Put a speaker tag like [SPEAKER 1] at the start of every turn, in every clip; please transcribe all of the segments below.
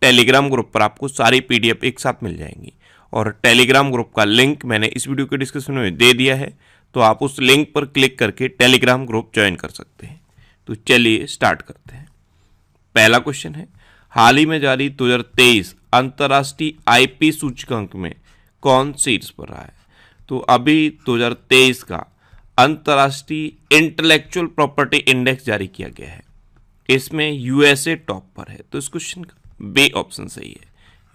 [SPEAKER 1] Telegram group पर आपको सारी पीडीएफ एक साथ मिल जाएंगी और टेलीग्राम ग्रुप का लिंक मैंने इस वीडियो के डिस्क्रिप्शन में दे दिया है तो आप उस लिंक पर क्लिक करके टेलीग्राम ग्रुप ज्वाइन कर सकते हैं तो चलिए स्टार्ट करते हैं पहला क्वेश्चन है हाल ही में जारी 2023 अंतर्राष्ट्रीय पी सूचकांक में कौन सीट्स पर रहा है तो अभी 2023 का अंतर्राष्ट्रीय इंटेलेक्चुअल प्रॉपर्टी इंडेक्स जारी किया गया है इसमें यूएसए टॉप पर है तो इस क्वेश्चन का बे ऑप्शन सही है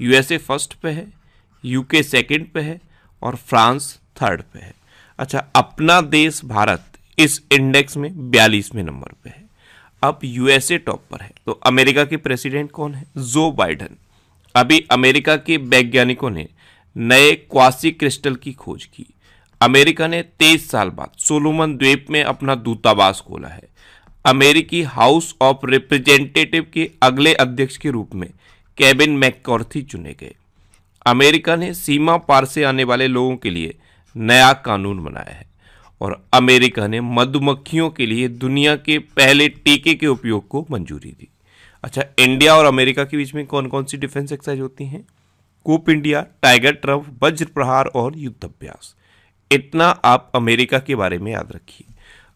[SPEAKER 1] यूएसए फर्स्ट पे है यूके सेकंड पे है और फ्रांस थर्ड पे है अच्छा अपना देश भारत इस इंडेक्स में बयालीसवें नंबर पे है अब यूएसए टॉप पर है तो अमेरिका के प्रेसिडेंट कौन है जो बाइडन अभी अमेरिका के वैज्ञानिकों ने नए क्वासी क्रिस्टल की खोज की अमेरिका ने तेईस साल बाद सोलोमन द्वीप में अपना दूतावास खोला है अमेरिकी हाउस ऑफ रिप्रेजेंटेटिव के अगले अध्यक्ष के रूप में केबिन मैकॉर्थी चुने गए अमेरिका ने सीमा पार से आने वाले लोगों के लिए नया कानून बनाया है और अमेरिका ने मधुमक्खियों के लिए दुनिया के पहले टीके के उपयोग को मंजूरी दी अच्छा इंडिया और अमेरिका के बीच में कौन कौन सी डिफेंस एक्सरसाइज होती हैं कूप इंडिया टाइगर ट्रफ वज्र प्रहार और युद्धाभ्यास इतना आप अमेरिका के बारे में याद रखिए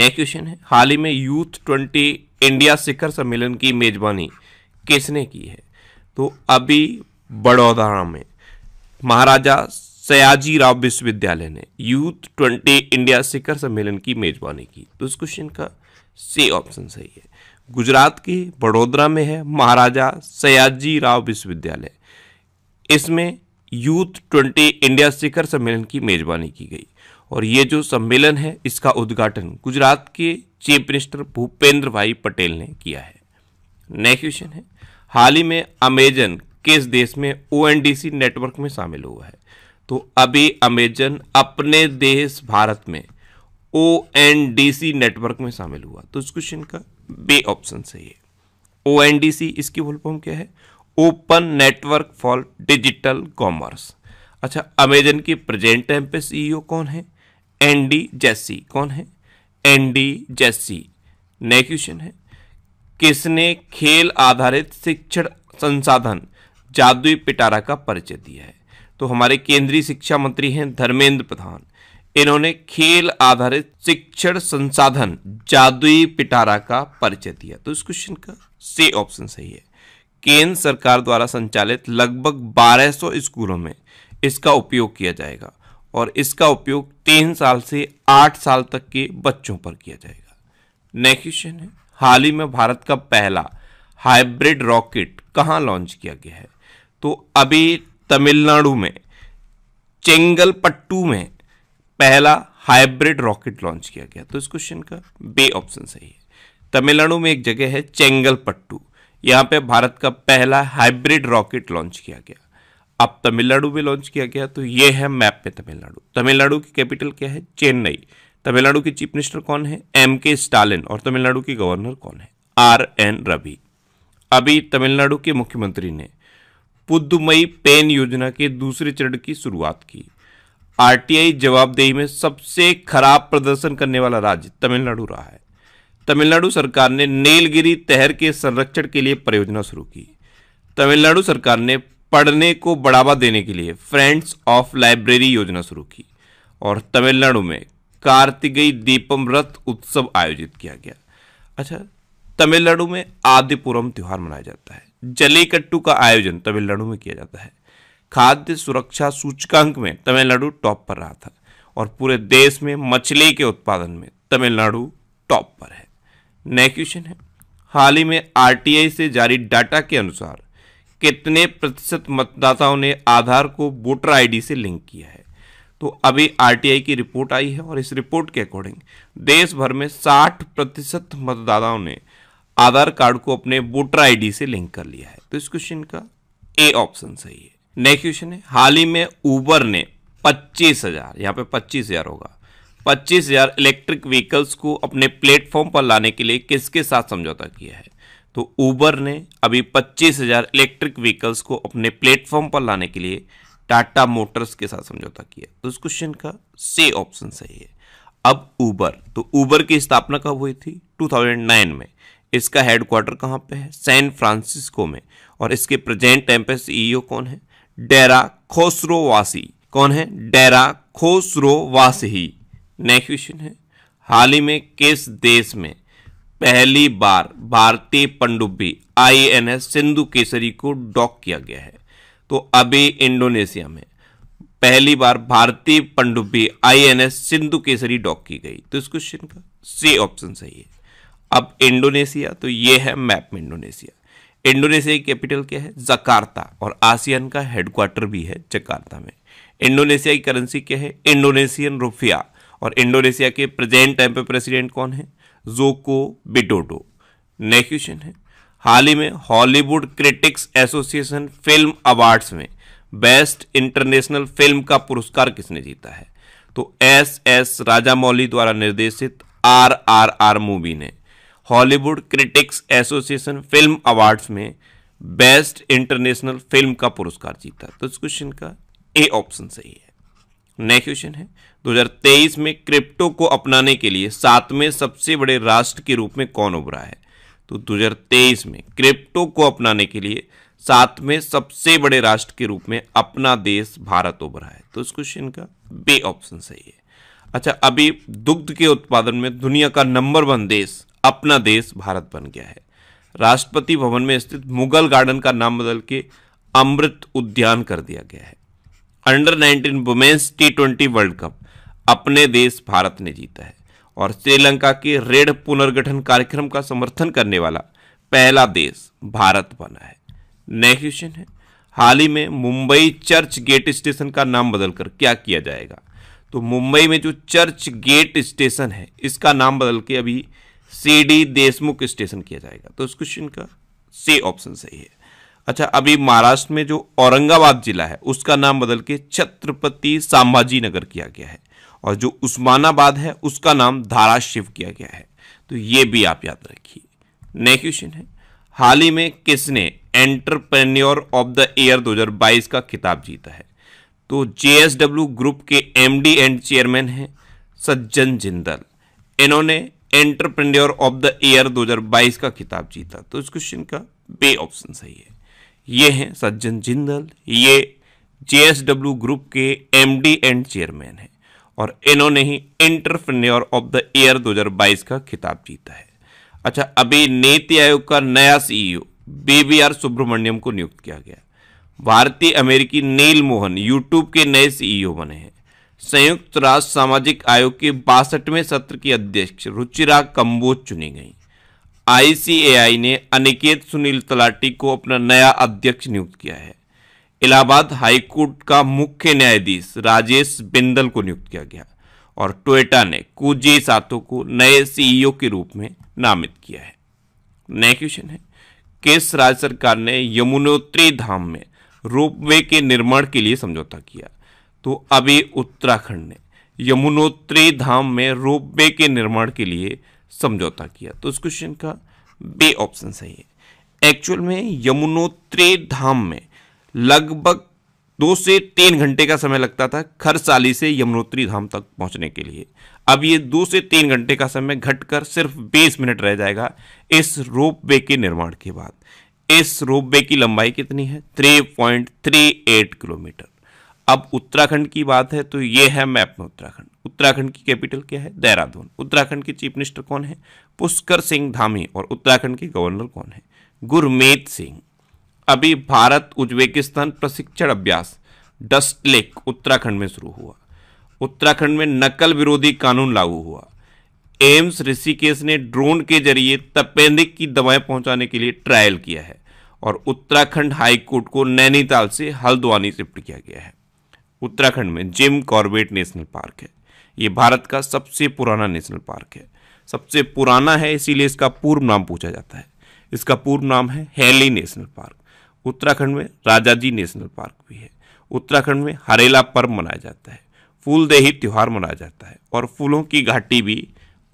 [SPEAKER 1] नेक्स्ट क्वेश्चन है हाल ही में यूथ ट्वेंटी इंडिया शिखर सम्मेलन की मेजबानी किसने की है तो अभी बड़ौदा में महाराजा सयाजी राव विश्वविद्यालय ने यूथ ट्वेंटी इंडिया शिखर सम्मेलन की मेजबानी की तो इस क्वेश्चन का सी ऑप्शन सही है गुजरात के बड़ोदरा में है महाराजा सयाजी राव विश्वविद्यालय इसमें यूथ ट्वेंटी इंडिया शिखर सम्मेलन की मेजबानी की गई और ये जो सम्मेलन है इसका उद्घाटन गुजरात के चीफ मिनिस्टर भूपेंद्र भाई पटेल ने किया है नेक्स्ट क्वेश्चन है हाल ही में अमेजन किस देश में ओ नेटवर्क में शामिल हुआ है तो अभी अमेजन अपने देश भारत में ओ नेटवर्क में शामिल हुआ तो इस क्वेश्चन का बे ऑप्शन सही है ओ इसकी फुल फॉर्म क्या है open network for digital commerce अच्छा अमेजन के प्रेजेंट टाइम पे सीईओ e कौन है एनडी जेसी जैसी कौन है एनडी जेसी जैसी नए क्वेश्चन है किसने खेल आधारित शिक्षण संसाधन जादुई पिटारा का परिचय दिया है तो हमारे केंद्रीय शिक्षा मंत्री हैं धर्मेंद्र प्रधान इन्होंने खेल आधारित शिक्षण संसाधन जादुई पिटारा का परिचय दिया तो इस क्वेश्चन का से ऑप्शन सही है केंद्र सरकार द्वारा संचालित लगभग 1200 स्कूलों में इसका उपयोग किया जाएगा और इसका उपयोग तीन साल से आठ साल तक के बच्चों पर किया जाएगा नेक्स्ट क्वेश्चन है हाल ही में भारत का पहला हाइब्रिड रॉकेट कहाँ लॉन्च किया गया है तो अभी तमिलनाडु में चेंगलपट्टू में पहला हाइब्रिड रॉकेट लॉन्च किया गया तो इस क्वेश्चन का बे ऑप्शन सही है तमिलनाडु में एक जगह है चेंगलपट्टू यहाँ पे भारत का पहला हाइब्रिड रॉकेट लॉन्च किया गया अब तमिलनाडु में लॉन्च किया गया तो ये है मैप पे तमिलनाडु तमिलनाडु की कैपिटल क्या है चेन्नई तमिलनाडु के चीफ मिनिस्टर कौन है एम के स्टालिन और तमिलनाडु के गवर्नर कौन है आर एन रवि अभी तमिलनाडु के मुख्यमंत्री ने पुदुमई पेन योजना के दूसरे चरण की शुरुआत की आरटीआई जवाबदेही में सबसे खराब प्रदर्शन करने वाला राज्य तमिलनाडु रहा है तमिलनाडु सरकार ने नीलगिरी तहर के संरक्षण के लिए परियोजना शुरू की तमिलनाडु सरकार ने पढ़ने को बढ़ावा देने के लिए फ्रेंड्स ऑफ लाइब्रेरी योजना शुरू की और तमिलनाडु में कार्तिकेय दीपम रथ उत्सव आयोजित किया गया अच्छा तमिलनाडु में आदिपुरम त्यौहार मनाया जाता है जलीकट्टू का आयोजन तमिलनाडु में किया जाता है खाद्य सुरक्षा सूचकांक में तमिलनाडु टॉप पर रहा था और पूरे देश में मछली के उत्पादन में तमिलनाडु टॉप पर है नेक्स्ट क्वेश्चन है हाल ही में आरटीआई से जारी डाटा के अनुसार कितने प्रतिशत मतदाताओं ने आधार को वोटर आईडी से लिंक किया है तो अभी आरटीआई की रिपोर्ट आई है और इस रिपोर्ट के अकॉर्डिंग देश भर में 60 प्रतिशत मतदाताओं ने आधार कार्ड को अपने वोटर आईडी से लिंक कर लिया है तो इस क्वेश्चन का ए ऑप्शन सही है नेक्स्ट क्वेश्चन है हाल ही में ऊबर ने पच्चीस हजार यहाँ पे पच्चीस हजार होगा पच्चीस हजार इलेक्ट्रिक व्हीकल्स को अपने प्लेटफॉर्म पर लाने के लिए किसके साथ समझौता किया है तो ऊबर ने अभी 25,000 इलेक्ट्रिक व्हीकल्स को अपने प्लेटफॉर्म पर लाने के लिए टाटा मोटर्स के साथ समझौता किया तो इस क्वेश्चन का से ऑप्शन सही है अब ऊबर तो ऊबर की स्थापना कब हुई थी 2009 में इसका हेडक्वार्टर कहाँ पे है सैन फ्रांसिस्को में और इसके प्रेजेंट टाइम ईओ कौन है डेरा खोसरोवासी कौन है डेरा खोसरोवासी नेक्स्ट क्वेश्चन है हाल ही में किस देश में पहली बार भारतीय एन आईएनएस सिंधु केसरी को डॉक किया गया है तो अभी इंडोनेशिया में पहली बार भारतीय पनडुब्बी आईएनएस सिंधु केसरी डॉक की गई तो इस क्वेश्चन का सी ऑप्शन सही है अब इंडोनेशिया तो ये है मैप में इंडोनेशिया इंडोनेशिया की कैपिटल क्या है जकार्ता और आसियान का हेडक्वार्टर भी है जकार्ता में इंडोनेशिया की करेंसी क्या है इंडोनेशियन रुफिया और इंडोनेशिया के प्रेजेंट टाइम पे प्रेसिडेंट कौन है जोको बिटोडो नेक्स्ट क्वेश्चन है हाल ही में Hollywood critics association film awards में बेस्ट इंटरनेशनल फिल्म का पुरस्कार किसने जीता है तो एस एस राजामौली द्वारा निर्देशित आर आर आर मूवी ने Hollywood critics association film awards में बेस्ट इंटरनेशनल फिल्म का पुरस्कार जीता तो इस क्वेश्चन का ए ऑप्शन सही है नेक्स्ट क्वेश्चन है 2023 में क्रिप्टो को अपनाने के लिए सातवें सबसे बड़े राष्ट्र के रूप में कौन उभरा है तो 2023 में क्रिप्टो को अपनाने के लिए सातवें सबसे बड़े राष्ट्र के रूप में अपना देश भारत उभरा है तो इस क्वेश्चन का बे ऑप्शन सही है अच्छा अभी दुग्ध के उत्पादन में दुनिया का नंबर वन देश अपना देश भारत बन गया है राष्ट्रपति भवन में स्थित मुगल गार्डन का नाम बदल के अमृत उद्यान कर दिया गया है under 19 women's T twenty world cup अपने देश भारत ने जीता है और श्रीलंका के रेड पुनर्गठन कार्यक्रम का समर्थन करने वाला पहला देश भारत बना है नेक्स्ट क्वेश्चन है हाल ही में मुंबई चर्च गेट स्टेशन का नाम बदलकर क्या किया जाएगा तो मुंबई में जो चर्च गेट स्टेशन है इसका नाम बदल के अभी सी डी देशमुख स्टेशन किया जाएगा तो इस क्वेश्चन का सी ऑप्शन सही है अच्छा अभी महाराष्ट्र में जो औरंगाबाद जिला है उसका नाम बदल के छत्रपति संभाजी नगर किया गया है और जो उस्मानाबाद है उसका नाम धाराशिव किया गया है तो ये भी आप याद रखिए नेक्स्ट क्वेश्चन है हाल ही में किसने एंटरप्रेन्योर ऑफ द ईयर 2022 का खिताब जीता है तो जे ग्रुप के एम एंड चेयरमैन हैं सज्जन जिंदल इन्होंने एंटरप्रेन्योर ऑफ द ईयर 2022 का खिताब जीता तो इस क्वेश्चन का बे ऑप्शन सही है ये हैं सज्जन जिंदल ये जे ग्रुप के एम एंड चेयरमैन हैं और इन्होंने ही इंटरप्रन्योर ऑफ द ईयर 2022 का खिताब जीता है अच्छा अभी नीति आयोग का नया सीईओ बीबीआर e सुब्रमण्यम को नियुक्त किया गया भारतीय अमेरिकी नील मोहन यूट्यूब के नए सीईओ e बने हैं संयुक्त राष्ट्र सामाजिक आयोग के बासठवें सत्र की अध्यक्ष रुचिरा कम्बोज चुनी गई आईसीएआई ने अनिकेत सुनील तलाटी को अपना नया अध्यक्ष नियुक्त किया है इलाहाबाद हाईकोर्ट का मुख्य न्यायाधीश राजेश बिंदल को नियुक्त किया गया और टोयटा ने कुजी सातो को नए सीईओ के रूप में नामित किया है नया क्वेश्चन है किस राज्य सरकार ने यमुनोत्री धाम में रोपवे के निर्माण के लिए समझौता किया तो अभी उत्तराखंड ने यमुनोत्री धाम में रोपवे के निर्माण के लिए समझौता किया तो इस क्वेश्चन का बे ऑप्शन सही है एक्चुअल में यमुनोत्री धाम में लगभग दो से तीन घंटे का समय लगता था खरसाली से यमुनोत्री धाम तक पहुंचने के लिए अब ये दो से तीन घंटे का समय घटकर सिर्फ बीस मिनट रह जाएगा इस रोप वे के निर्माण के बाद इस रोप वे की लंबाई कितनी है 3.38 किलोमीटर अब उत्तराखंड की बात है तो ये है मैप में उत्तराखंड उत्तराखंड की कैपिटल क्या है देहरादून उत्तराखंड के चीफ मिनिस्टर कौन है पुष्कर सिंह धामी और उत्तराखंड के गवर्नर कौन है गुरमेत सिंह अभी भारत उज्बेकिस्तान प्रशिक्षण अभ्यास डस्ट लेक उत्तराखंड में शुरू हुआ उत्तराखंड में नकल विरोधी कानून लागू हुआ एम्स ऋषिकेश ने ड्रोन के जरिए तपेंदिक की दवाएं पहुंचाने के लिए ट्रायल किया है और उत्तराखंड हाईकोर्ट को नैनीताल से हल्द्वानी शिफ्ट किया गया है उत्तराखंड में जिम कॉर्बेट नेशनल पार्क है ये भारत का सबसे पुराना नेशनल पार्क है सबसे पुराना है इसीलिए इसका पूर्व नाम पूछा जाता है इसका पूर्व नाम है हेली नेशनल पार्क उत्तराखंड में राजा जी नेशनल पार्क भी है उत्तराखंड में हरेला पर्व मनाया जाता है फूलदेही त्यौहार मनाया जाता है और फूलों की घाटी भी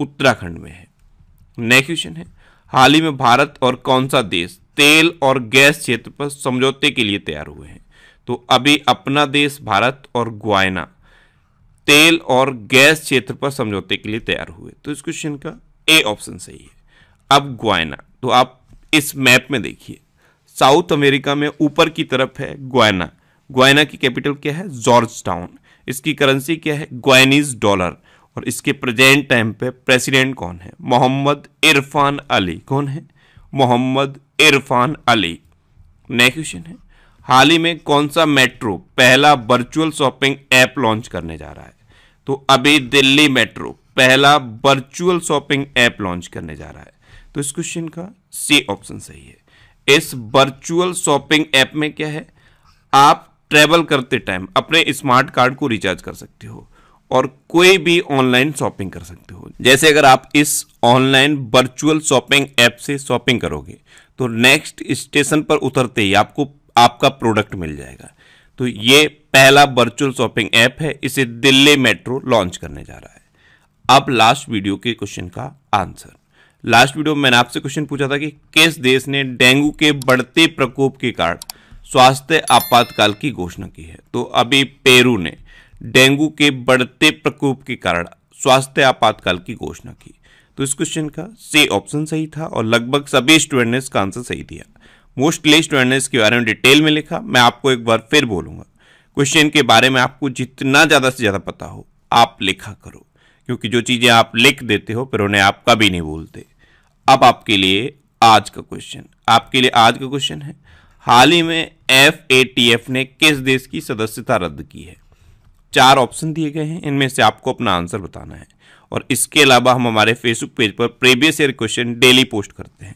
[SPEAKER 1] उत्तराखंड में है नेक्स्ट क्वेश्चन है हाल ही में भारत और कौन सा देश तेल और गैस क्षेत्र पर समझौते के लिए तैयार हुए हैं तो अभी अपना देश भारत और गुआना तेल और गैस क्षेत्र पर समझौते के लिए तैयार हुए तो इस क्वेश्चन का ए ऑप्शन सही है अब ग्वायना तो आप इस मैप में देखिए साउथ अमेरिका में ऊपर की तरफ है ग्वायना ग्वायना की कैपिटल क्या है जॉर्ज टाउन इसकी करेंसी क्या है ग्वाइनीज डॉलर और इसके प्रेजेंट टाइम पे प्रेसिडेंट कौन है मोहम्मद इरफान अली कौन है मोहम्मद इरफान अली नेक्स्ट क्वेश्चन है हाल ही में कौन सा मेट्रो पहला वर्चुअल शॉपिंग ऐप लॉन्च करने जा रहा है तो अभी दिल्ली मेट्रो पहला वर्चुअल शॉपिंग ऐप लॉन्च करने जा रहा है तो इस क्वेश्चन का सी ऑप्शन सही है इस वर्चुअल शॉपिंग ऐप में क्या है आप ट्रेवल करते टाइम अपने स्मार्ट कार्ड को रिचार्ज कर सकते हो और कोई भी ऑनलाइन शॉपिंग कर सकते हो जैसे अगर आप इस ऑनलाइन वर्चुअल शॉपिंग ऐप से शॉपिंग करोगे तो नेक्स्ट स्टेशन पर उतरते ही आपको आपका प्रोडक्ट मिल जाएगा तो ये पहला वर्चुअल शॉपिंग ऐप है इसे दिल्ली मेट्रो लॉन्च करने जा रहा है अब लास्ट वीडियो के क्वेश्चन का आंसर लास्ट वीडियो में मैंने आपसे क्वेश्चन पूछा था कि किस देश ने डेंगू के बढ़ते प्रकोप के कारण स्वास्थ्य आपातकाल की घोषणा की है तो अभी पेरू ने डेंगू के बढ़ते प्रकोप के कारण स्वास्थ्य आपातकाल की घोषणा की तो इस क्वेश्चन का से ऑप्शन सही था और लगभग सभी स्टूडेंट ने इसका आंसर सही दिया मोस्टली स्टूडेंट्स के बारे में डिटेल में लिखा मैं आपको एक बार फिर बोलूँगा क्वेश्चन के बारे में आपको जितना ज़्यादा से ज़्यादा पता हो आप लिखा करो क्योंकि जो चीज़ें आप लिख देते हो फिर उन्हें आप कभी नहीं बोलते अब आपके लिए आज का क्वेश्चन आपके लिए आज का क्वेश्चन है हाल ही में एफ ए टी एफ ने किस देश की सदस्यता रद्द की है चार ऑप्शन दिए गए हैं इनमें से आपको अपना आंसर बताना है और इसके अलावा हम हमारे फेसबुक पेज पर previous year question daily post करते हैं